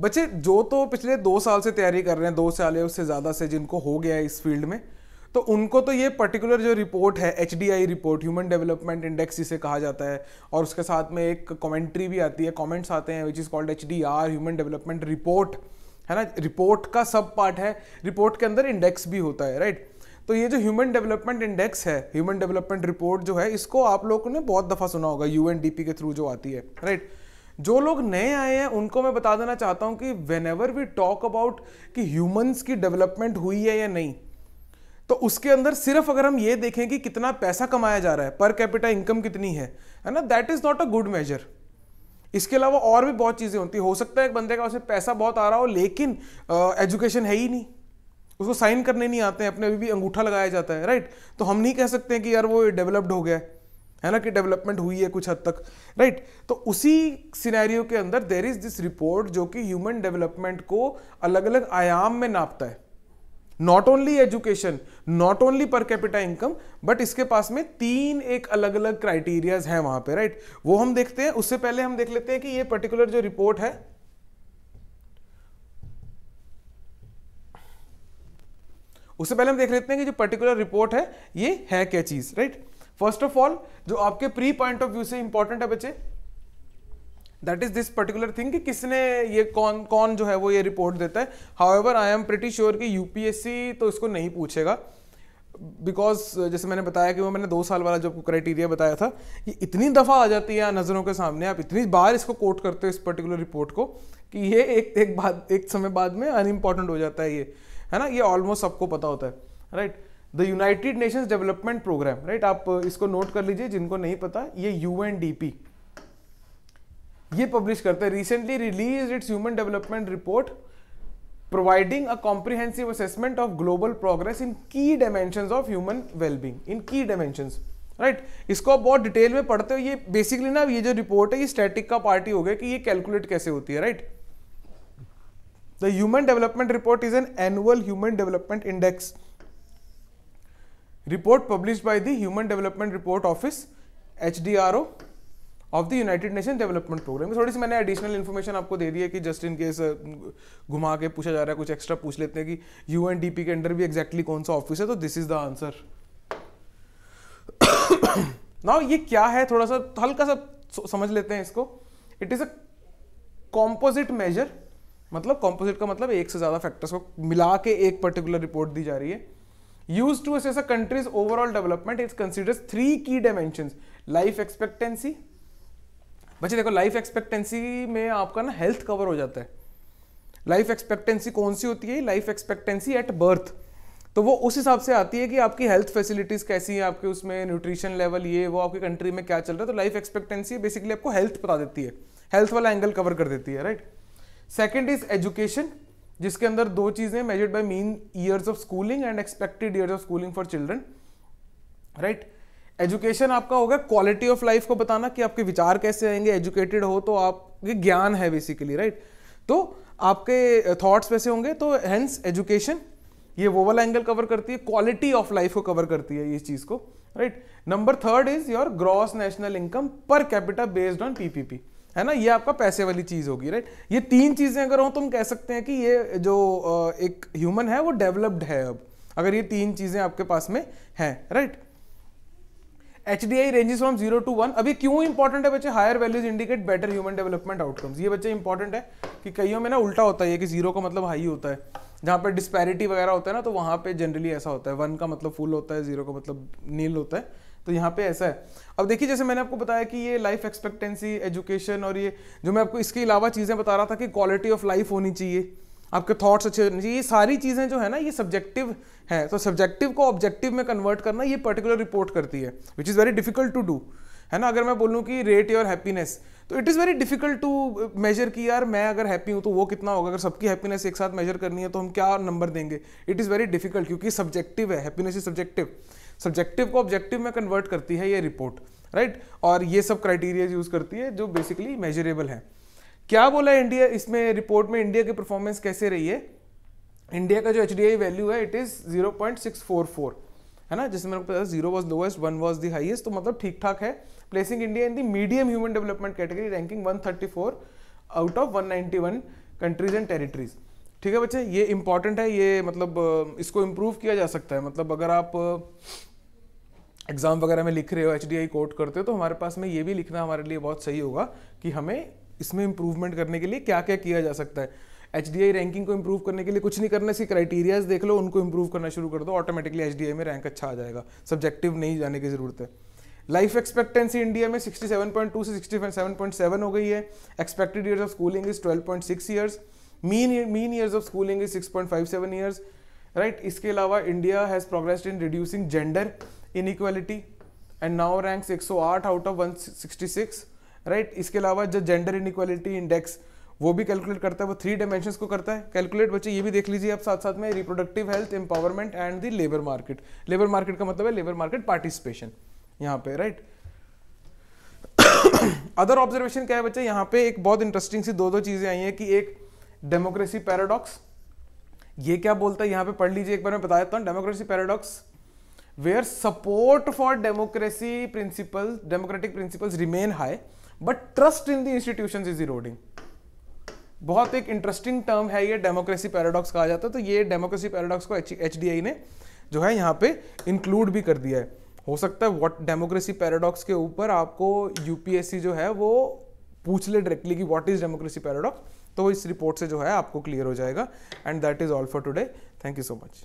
बच्चे जो तो पिछले दो साल से तैयारी कर रहे हैं दो साल या उससे ज़्यादा से जिनको हो गया है इस फील्ड में तो उनको तो ये पर्टिकुलर जो रिपोर्ट है H report human development index जिसे कहा जाता है और उसके साथ में एक कमेंट्री भी आती है कमेंट्स आते हैं which is called H human development report है ना रिपोर्ट का सब पार्ट है रिपोर्ट के अंदर इंडेक्स भी होता है राइट तो ये जो ह्यूमन डेवलपमेंट इंडेक्स है ह्यूमन डेवलपमेंट रिपोर्ट जो है इसको आप लोगों ने बहुत दफ़ा सुना होगा यू के थ्रू जो आती है राइट जो लोग नए आए हैं उनको मैं बता देना चाहता हूं कि whenever we talk about कि ह्यूमंस की डेवलपमेंट हुई है या नहीं तो उसके अंदर सिर्फ अगर हम ये देखें कि कितना पैसा कमाया जा रहा है पर कैपिटा इनकम कितनी है है ना that is not a good measure इसके अलावा और भी बहुत चीज़ें होती हो सकता है एक बंदे का उसमें पैसा बहुत आ रहा हो लेकिन एजुकेशन है ही नहीं उसको साइन करने नहीं आते हैं अपने अभी भी अंगूठा लगाया जाता है राइट तो हम नहीं कह सकते कि यार वो डेवलप्ड हो गया है है ना कि डेवलपमेंट हुई है कुछ हद तक राइट right? तो उसी सिनेरियो के अंदर देर इज दिस रिपोर्ट जो कि ह्यूमन डेवलपमेंट को अलग अलग आयाम में नापता है not only education not only per capita income but इसके पास में तीन एक अलग अलग क्राइटेरियाज हैं वहां पे राइट right? वो हम देखते हैं उससे पहले हम देख लेते हैं कि ये पर्टिकुलर जो रिपोर्ट है उससे पहले हम देख लेते हैं कि जो पर्टिकुलर रिपोर्ट है ये है क्या चीज right right? First of all जो आपके प्री पॉइंट ऑफ व्यू से इंपॉर्टेंट है बच्चे that is this particular thing कि किसने ये कौन कौन जो है वो ये रिपोर्ट देता है however I am pretty sure कि यूपीएससी तो इसको नहीं पूछेगा बिकॉज uh, जैसे मैंने बताया कि वो मैंने दो साल वाला जो क्राइटेरिया बताया था ये इतनी दफ़ा आ जाती है नज़रों के सामने आप इतनी बार इसको कोट करते हो इस पर्टिकुलर रिपोर्ट को कि ये एक एक बाद एक समय बाद में अनइम्पॉर्टेंट हो जाता है ये है ना ये ऑलमोस्ट सबको पता होता है right right? The United Nations development programme right आप इसको नोट कर लीजिए जिनको नहीं पता ये यू ये पब्लिश करते हैं recently release its human development report providing a comprehensive assessment of global progress in key dimension of human wellbeing in key dimension right इसको आप बहुत डिटेल में पढ़ते हो ये बेसिकली ना ये जो रिपोर्ट है ये स्टैटिक का पार्टी हो गया कि ये कैलकुलेट कैसे होती है right the human development report is an annual human development index report published by the Human Development Report Office HDRO of the United Nation development programme थोड़ी सी मैंने एडिशनल इन्फॉर्मेशन आपको दे दी है कि जस्ट इन केस घुमा के पूछा जा रहा है कुछ एक्स्ट्रा पूछ लेते हैं कि यू के अंडर भी एग्जैक्टली exactly कौन सा ऑफिस है तो this is the answer now ये क्या है थोड़ा सा हल्का सा समझ लेते हैं इसको it is a composite measure मतलब कॉम्पोजिट का मतलब एक से ज़्यादा फैक्टर्स को मिला के एक पर्टिकुलर रिपोर्ट दी जा रही है used to assess a country's overall development it considers three key dimensions life expectancy बच्चे देखो लाइफ एक्सपेक्टेंसी में आपका ना हेल्थ कवर हो जाता है लाइफ एक्सपेक्टेंसी कौन सी होती है लाइफ एक्सपेक्टेंसी एट बर्थ तो वो उस हिसाब से आती है कि आपकी हेल्थ फैसिलिटीज़ कैसी हैं आपके उसमें न्यूट्रिशन लेवल ये वो आपकी कंट्री में क्या चल रहा है तो लाइफ एक्सपेक्टेंसी बेसिकली आपको हेल्थ बता देती है हेल्थ वाला एंगल कवर कर देती है राइट सेकेंड इज एजुकेशन जिसके अंदर दो चीज़ें measured by mean years of schooling and expected years of schooling for children right education आपका होगा क्वालिटी ऑफ लाइफ को बताना कि आपके विचार कैसे आएंगे एजुकेटेड हो तो आपके ज्ञान है बेसिकली राइट right? तो आपके थॉट्स वैसे होंगे तो हैंस एजुकेशन ये वो वाला एंगल कवर करती है क्वालिटी ऑफ लाइफ को कवर करती है इस चीज़ को right number third is your gross national income per capita based on PPP है ना ये आपका पैसे वाली चीज़ होगी राइट ये तीन चीज़ें अगर हो तो हम कह सकते हैं कि ये जो एक ह्यूमन है वो डेवलप्ड है अब अगर ये तीन चीज़ें आपके पास में हैं right H D I ranges from zero to one अभी क्यों इंपॉर्टेंट है बच्चे higher values indicate better human development outcomes ये बच्चे इंपॉर्टेंट है कि कईयों में ना उल्टा होता है कि जीरो का मतलब हाई होता है जहां पे डिस्पैरिटी वगैरह होता है ना तो वहां पे जनरली ऐसा होता है वन का मतलब फुल होता है जीरो का मतलब नील होता है तो यहाँ पे ऐसा है अब देखिए जैसे मैंने आपको बताया कि ये लाइफ एक्सपेक्टेंसी एजुकेशन और ये जो मैं आपको इसके अलावा चीज़ें बता रहा था कि क्वालिटी ऑफ लाइफ होनी चाहिए आपके थॉट्स अच्छे होने चाहिए ये सारी चीज़ें जो है ना ये सब्जेक्टिव है तो सब्जेक्टिव को ऑब्जेक्टिव में कन्वर्ट करना ये पर्टिकुलर रिपोर्ट करती है which is very difficult to do है ना अगर मैं बोलूँ कि रेट योर हैप्पीनेस तो it is very difficult to measure कि यार मैं अगर हैप्पी हूँ तो वो कितना होगा अगर सबकी हैप्पीनेस एक साथ मेजर करनी है तो हम क्या नंबर देंगे इट इज़ वेरी डिफिकल्ट क्योंकि सब्जेक्टिव है हैप्पीनेस इज सब्जेक्टिव सब्जेक्टिव को ऑब्जेक्टिव में कन्वर्ट करती है ये रिपोर्ट राइट right? और ये सब क्राइटेरिया यूज करती है जो बेसिकली मेजरेबल है क्या बोला इंडिया इसमें रिपोर्ट में इंडिया की परफॉर्मेंस कैसे रही है इंडिया का जो एच वैल्यू है इट इज़ जीरो है ना जिसमें मैंने पता zero was lowest one was the highest तो मतलब ठीक ठाक है placing India in the medium human development category ranking 134 out of 191 countries and territories ठीक है बच्चे ये इंपॉर्टेंट है ये मतलब इसको इम्प्रूव किया जा सकता है मतलब अगर आप एग्ज़ाम वगैरह में लिख रहे हो एच कोट करते हो तो हमारे पास में ये भी लिखना हमारे लिए बहुत सही होगा कि हमें इसमें इंप्रूवमेंट करने के लिए क्या क्या किया जा सकता है एच रैंकिंग को इम्प्रूव करने के लिए कुछ नहीं करना इसके क्राइटेरियाज देख लो उनको इम्प्रूव करना शुरू कर दो ऑटोमेटिकली एच में रैंक अच्छा आ जाएगा सब्जेक्टिव नहीं जाने की ज़रूरत है लाइफ एक्सपेक्टेंसी इंडिया में 67.2 से 67.7 हो गई है expected years of schooling is 12.6 years mean mean years of schooling is 6.57 years right इसके अलावा India has progressed in reducing gender inequality and now ranks 108 out of 166 right right? इसके अलावा जो जेंडर इनइक्वालिटी इंडेक्स वो भी calculate करता है वो थ्री डायमेंशन को करता है कैलकुलेट बच्चे ये भी देख लीजिए आप साथ साथ में reproductive health empowerment and the labour market labour market का मतलब है लेबर मार्केट पार्टिसिपेशन यहाँ पे राइट अदर ऑब्जर्वेशन क्या है बच्चे यहाँ पे एक बहुत इंटरेस्टिंग सी दो दो चीजें आई हैं कि एक डेमोक्रेसी पैराडॉक्स ये क्या बोलता है यहाँ पे पढ़ लीजिए एक बार मैं बता देता हूँ democracy paradox where support for democracy principles, democratic principles remain high, but trust in the institutions is eroding. बहुत एक इंटरेस्टिंग टर्म है ये डेमोक्रेसी पैराडॉक्स कहा जाता है तो ये डेमोक्रेसी पैराडॉक्स को एच ने जो है यहाँ पे इंक्लूड भी कर दिया है हो सकता है व्हाट डेमोक्रेसी पैराडॉक्स के ऊपर आपको यूपीएससी जो है वो पूछ ले डायरेक्टली कि व्हाट इज डेमोक्रेसी पैराडॉक्स तो इस रिपोर्ट से जो है आपको क्लियर हो जाएगा and that is all for today thank you so much